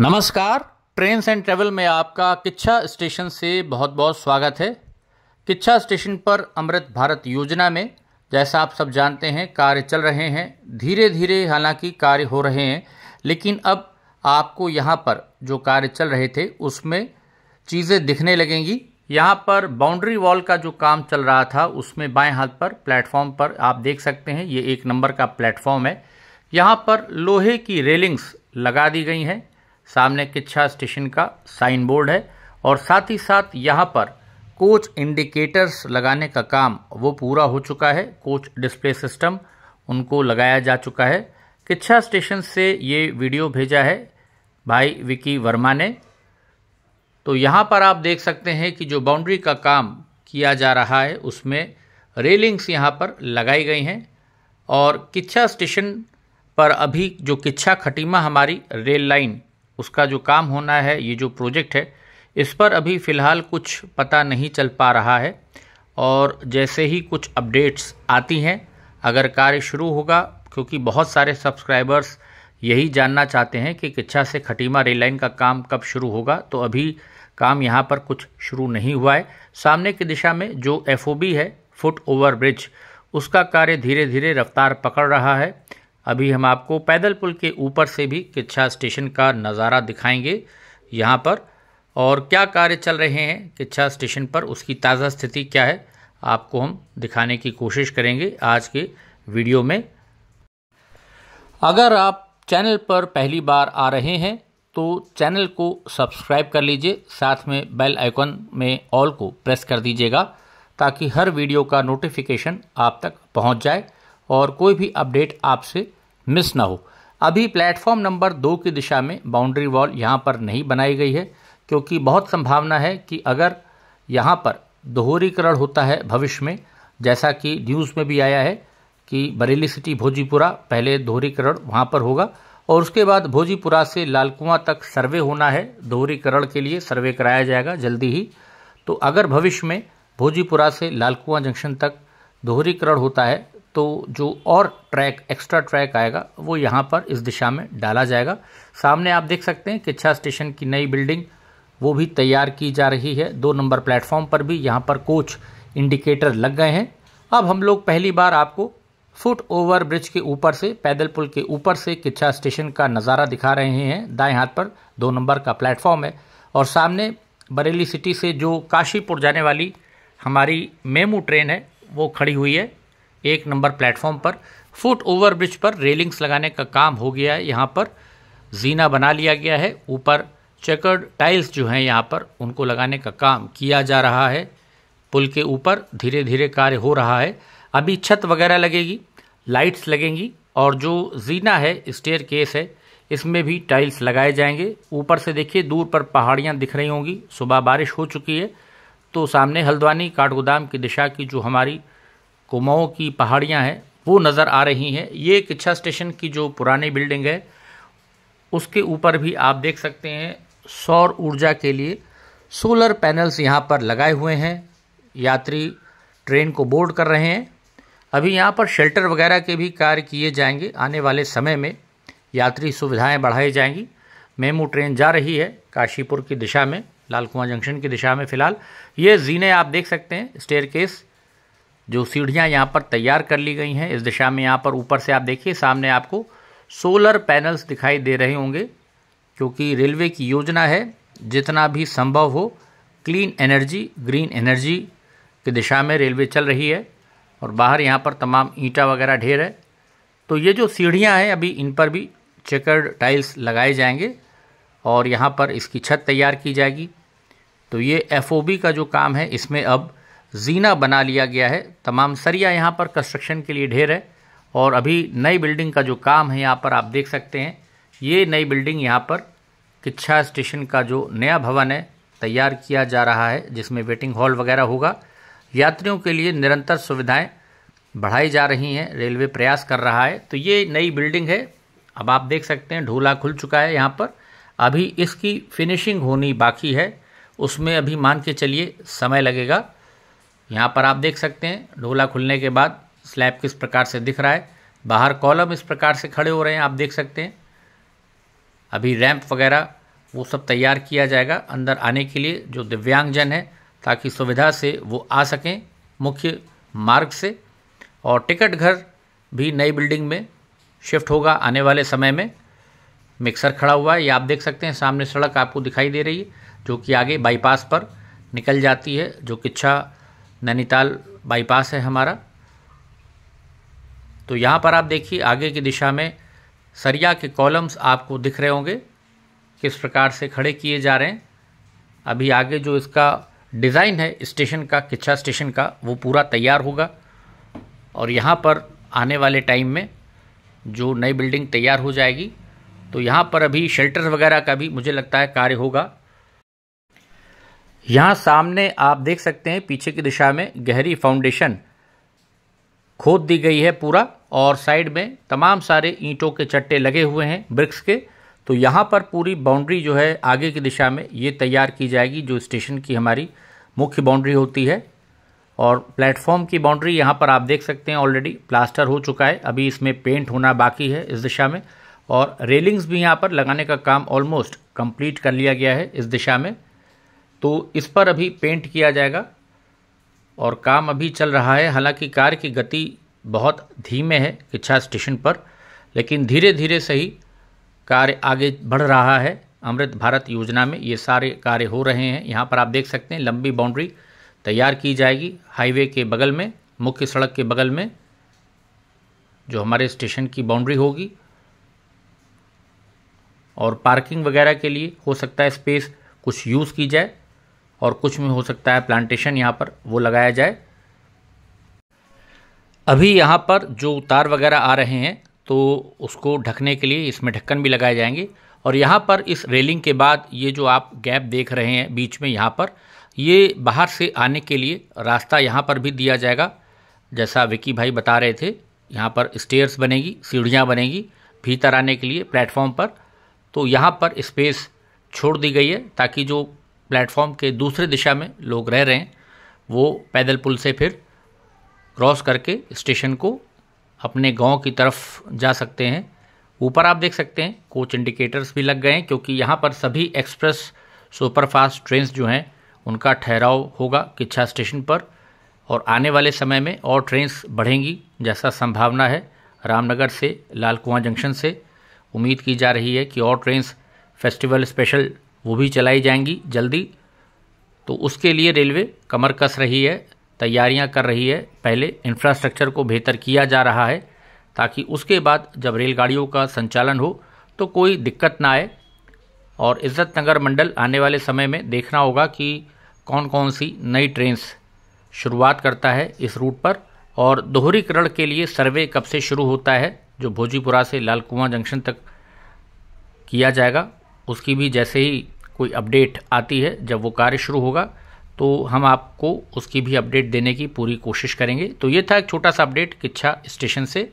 नमस्कार trains and travel में आपका किच्छा स्टेशन से बहुत बहुत स्वागत है किच्छा स्टेशन पर अमृत भारत योजना में जैसा आप सब जानते हैं कार्य चल रहे हैं धीरे धीरे हालांकि कार्य हो रहे हैं लेकिन अब आपको यहाँ पर जो कार्य चल रहे थे उसमें चीज़ें दिखने लगेंगी यहाँ पर बाउंड्री वॉल का जो काम चल रहा था उसमें बाएं हाथ पर प्लेटफॉर्म पर आप देख सकते हैं ये एक नंबर का प्लेटफॉर्म है यहाँ पर लोहे की रेलिंग्स लगा दी गई हैं सामने किच्छा स्टेशन का साइन बोर्ड है और साथ ही साथ यहाँ पर कोच इंडिकेटर्स लगाने का काम वो पूरा हो चुका है कोच डिस्प्ले सिस्टम उनको लगाया जा चुका है किच्छा स्टेशन से ये वीडियो भेजा है भाई विकी वर्मा ने तो यहाँ पर आप देख सकते हैं कि जो बाउंड्री का काम किया जा रहा है उसमें रेलिंग्स यहाँ पर लगाई गई हैं और किच्छा स्टेशन पर अभी जो किच्छा खटीमा हमारी रेल लाइन उसका जो काम होना है ये जो प्रोजेक्ट है इस पर अभी फ़िलहाल कुछ पता नहीं चल पा रहा है और जैसे ही कुछ अपडेट्स आती हैं अगर कार्य शुरू होगा क्योंकि बहुत सारे सब्सक्राइबर्स यही जानना चाहते हैं कि किच्छा से खटीमा रेल लाइन का काम कब शुरू होगा तो अभी काम यहाँ पर कुछ शुरू नहीं हुआ है सामने की दिशा में जो एफ है फुट ओवर ब्रिज उसका कार्य धीरे धीरे रफ्तार पकड़ रहा है अभी हम आपको पैदल पुल के ऊपर से भी किच्छा स्टेशन का नज़ारा दिखाएंगे यहाँ पर और क्या कार्य चल रहे हैं किच्छा स्टेशन पर उसकी ताज़ा स्थिति क्या है आपको हम दिखाने की कोशिश करेंगे आज के वीडियो में अगर आप चैनल पर पहली बार आ रहे हैं तो चैनल को सब्सक्राइब कर लीजिए साथ में बेल आइकन में ऑल को प्रेस कर दीजिएगा ताकि हर वीडियो का नोटिफिकेशन आप तक पहुंच जाए और कोई भी अपडेट आपसे मिस ना हो अभी प्लेटफॉर्म नंबर दो की दिशा में बाउंड्री वॉल यहाँ पर नहीं बनाई गई है क्योंकि बहुत संभावना है कि अगर यहाँ पर दोहरीकरण होता है भविष्य में जैसा कि न्यूज़ में भी आया है कि बरेली सिटी भोजीपुरा पहले दोहरीकरण वहाँ पर होगा और उसके बाद भोजीपुरा से लालकुआ तक सर्वे होना है दोहरीकरण के लिए सर्वे कराया जाएगा जल्दी ही तो अगर भविष्य में भोजीपुरा से लालकुआ जंक्शन तक दोहरीकरण होता है तो जो और ट्रैक एक्स्ट्रा ट्रैक आएगा वो यहाँ पर इस दिशा में डाला जाएगा सामने आप देख सकते हैं किच्छा स्टेशन की नई बिल्डिंग वो भी तैयार की जा रही है दो नंबर प्लेटफॉर्म पर भी यहाँ पर कोच इंडिकेटर लग गए हैं अब हम लोग पहली बार आपको फुट ओवर ब्रिज के ऊपर से पैदल पुल के ऊपर से किच्छा स्टेशन का नज़ारा दिखा रहे हैं दाएँ हाथ पर दो नंबर का प्लेटफॉर्म है और सामने बरेली सिटी से जो काशीपुर जाने वाली हमारी मेमू ट्रेन है वो खड़ी हुई है एक नंबर प्लेटफॉर्म पर फुट ओवर ब्रिज पर रेलिंग्स लगाने का काम हो गया है यहाँ पर जीना बना लिया गया है ऊपर चेकर्ड टाइल्स जो हैं यहाँ पर उनको लगाने का काम किया जा रहा है पुल के ऊपर धीरे धीरे कार्य हो रहा है अभी छत वगैरह लगेगी लाइट्स लगेंगी और जो जीना है स्टेयर केस है इसमें भी टाइल्स लगाए जाएंगे ऊपर से देखिए दूर पर पहाड़ियाँ दिख रही होंगी सुबह बारिश हो चुकी है तो सामने हल्द्वानी काठगोदाम की दिशा की जो हमारी कुमाऊँ की पहाड़ियाँ हैं वो नज़र आ रही हैं ये किच्छा स्टेशन की जो पुरानी बिल्डिंग है उसके ऊपर भी आप देख सकते हैं सौर ऊर्जा के लिए सोलर पैनल्स यहाँ पर लगाए हुए हैं यात्री ट्रेन को बोर्ड कर रहे हैं अभी यहाँ पर शेल्टर वगैरह के भी कार्य किए जाएंगे आने वाले समय में यात्री सुविधाएं बढ़ाई जाएंगी मेमू ट्रेन जा रही है काशीपुर की दिशा में लाल कुआं जंक्शन की दिशा में फ़िलहाल ये जीने आप देख सकते हैं स्टेयर केस जो सीढ़ियाँ यहाँ पर तैयार कर ली गई हैं इस दिशा में यहाँ पर ऊपर से आप देखिए सामने आपको सोलर पैनल्स दिखाई दे रहे होंगे क्योंकि रेलवे की योजना है जितना भी संभव हो क्लीन एनर्जी ग्रीन एनर्जी की दिशा में रेलवे चल रही है और बाहर यहाँ पर तमाम ईंटा वगैरह ढेर है तो ये जो सीढ़ियाँ हैं अभी इन पर भी चेकर्ड टाइल्स लगाए जाएंगे और यहाँ पर इसकी छत तैयार की जाएगी तो ये एफ का जो काम है इसमें अब जीना बना लिया गया है तमाम सरिया यहाँ पर कंस्ट्रक्शन के लिए ढेर है और अभी नई बिल्डिंग का जो काम है यहाँ पर आप देख सकते हैं ये नई बिल्डिंग यहाँ पर किच्छा स्टेशन का जो नया भवन है तैयार किया जा रहा है जिसमें वेटिंग हॉल वगैरह होगा यात्रियों के लिए निरंतर सुविधाएं बढ़ाई जा रही हैं रेलवे प्रयास कर रहा है तो ये नई बिल्डिंग है अब आप देख सकते हैं ढोला खुल चुका है यहाँ पर अभी इसकी फिनिशिंग होनी बाकी है उसमें अभी मान के चलिए समय लगेगा यहाँ पर आप देख सकते हैं ढोला खुलने के बाद स्लैब किस प्रकार से दिख रहा है बाहर कॉलम इस प्रकार से खड़े हो रहे हैं आप देख सकते हैं अभी रैंप वगैरह वो सब तैयार किया जाएगा अंदर आने के लिए जो दिव्यांगजन है ताकि सुविधा से वो आ सकें मुख्य मार्ग से और टिकट घर भी नई बिल्डिंग में शिफ्ट होगा आने वाले समय में मिक्सर खड़ा हुआ है ये आप देख सकते हैं सामने सड़क आपको दिखाई दे रही है जो कि आगे बाईपास पर निकल जाती है जो किच्छा नैनीताल बाईपास है हमारा तो यहाँ पर आप देखिए आगे की दिशा में सरिया के कॉलम्स आपको दिख रहे होंगे किस प्रकार से खड़े किए जा रहे हैं अभी आगे जो इसका डिज़ाइन है स्टेशन का किच्छा स्टेशन का वो पूरा तैयार होगा और यहाँ पर आने वाले टाइम में जो नई बिल्डिंग तैयार हो जाएगी तो यहाँ पर अभी शेल्टर वगैरह का भी मुझे लगता है कार्य होगा यहाँ सामने आप देख सकते हैं पीछे की दिशा में गहरी फाउंडेशन खोद दी गई है पूरा और साइड में तमाम सारे ईंटों के चट्टे लगे हुए हैं ब्रिक्स के तो यहाँ पर पूरी बाउंड्री जो है आगे की दिशा में ये तैयार की जाएगी जो स्टेशन की हमारी मुख्य बाउंड्री होती है और प्लेटफॉर्म की बाउंड्री यहाँ पर आप देख सकते हैं ऑलरेडी प्लास्टर हो चुका है अभी इसमें पेंट होना बाकी है इस दिशा में और रेलिंग्स भी यहाँ पर लगाने का काम ऑलमोस्ट कंप्लीट कर लिया गया है इस दिशा में तो इस पर अभी पेंट किया जाएगा और काम अभी चल रहा है हालांकि कार की गति बहुत धीमे है किच्छा स्टेशन पर लेकिन धीरे धीरे सही कार्य आगे बढ़ रहा है अमृत भारत योजना में ये सारे कार्य हो रहे हैं यहाँ पर आप देख सकते हैं लंबी बाउंड्री तैयार की जाएगी हाईवे के बगल में मुख्य सड़क के बगल में जो हमारे स्टेशन की बाउंड्री होगी और पार्किंग वगैरह के लिए हो सकता है स्पेस कुछ यूज़ की जाए और कुछ में हो सकता है प्लांटेशन यहाँ पर वो लगाया जाए अभी यहाँ पर जो तार वगैरह आ रहे हैं तो उसको ढकने के लिए इसमें ढक्कन भी लगाए जाएंगे और यहाँ पर इस रेलिंग के बाद ये जो आप गैप देख रहे हैं बीच में यहाँ पर ये बाहर से आने के लिए रास्ता यहाँ पर भी दिया जाएगा जैसा विकी भाई बता रहे थे यहाँ पर स्टेयर्स बनेगी सीढ़ियाँ बनेगी भीतर आने के लिए प्लेटफॉर्म पर तो यहाँ पर स्पेस छोड़ दी गई है ताकि जो प्लेटफॉर्म के दूसरे दिशा में लोग रह रहे हैं वो पैदल पुल से फिर क्रॉस करके स्टेशन को अपने गांव की तरफ जा सकते हैं ऊपर आप देख सकते हैं कोच इंडिकेटर्स भी लग गए हैं क्योंकि यहाँ पर सभी एक्सप्रेस सुपरफास्ट ट्रेन जो हैं उनका ठहराव होगा किच्छा स्टेशन पर और आने वाले समय में और ट्रेन्स बढ़ेंगी जैसा संभावना है रामनगर से लाल कुआं जंक्शन से उम्मीद की जा रही है कि और ट्रेन फेस्टिवल स्पेशल वो भी चलाई जाएंगी जल्दी तो उसके लिए रेलवे कमर कस रही है तैयारियां कर रही है पहले इंफ्रास्ट्रक्चर को बेहतर किया जा रहा है ताकि उसके बाद जब रेलगाड़ियों का संचालन हो तो कोई दिक्कत ना आए और इज़्ज़त नगर मंडल आने वाले समय में देखना होगा कि कौन कौन सी नई ट्रेन्स शुरुआत करता है इस रूट पर और दोहरीकरण के लिए सर्वे कब से शुरू होता है जो भोजीपुरा से लाल जंक्शन तक किया जाएगा उसकी भी जैसे ही कोई अपडेट आती है जब वो कार्य शुरू होगा तो हम आपको उसकी भी अपडेट देने की पूरी कोशिश करेंगे तो ये था एक छोटा सा अपडेट किच्छा स्टेशन से